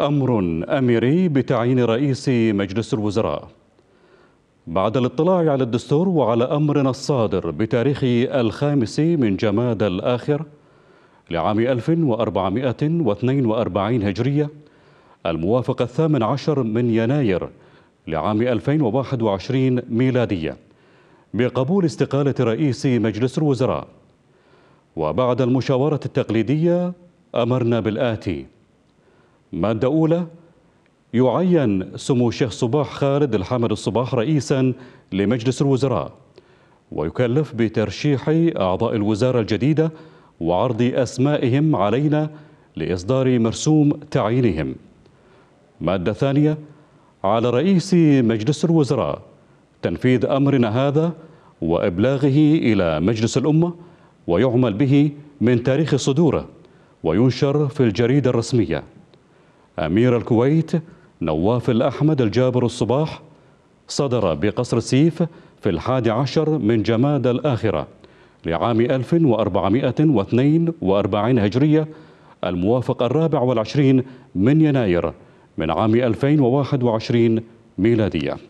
أمر أميري بتعيين رئيس مجلس الوزراء بعد الاطلاع على الدستور وعلى أمرنا الصادر بتاريخ الخامس من جماد الآخر لعام 1442 هجرية الموافق الثامن عشر من يناير لعام 2021 ميلادية بقبول استقالة رئيس مجلس الوزراء وبعد المشاورة التقليدية أمرنا بالآتي مادة أولى يعين سمو الشيخ صباح خالد الحمد الصباح رئيسا لمجلس الوزراء ويكلف بترشيح أعضاء الوزارة الجديدة وعرض أسمائهم علينا لإصدار مرسوم تعيينهم مادة ثانية على رئيس مجلس الوزراء تنفيذ أمرنا هذا وإبلاغه إلى مجلس الأمة ويعمل به من تاريخ صدوره وينشر في الجريدة الرسمية أمير الكويت نواف الأحمد الجابر الصباح صدر بقصر سيف في الحادي عشر من جماد الآخرة لعام 1442 هجرية الموافق الرابع والعشرين من يناير من عام 2021 ميلادية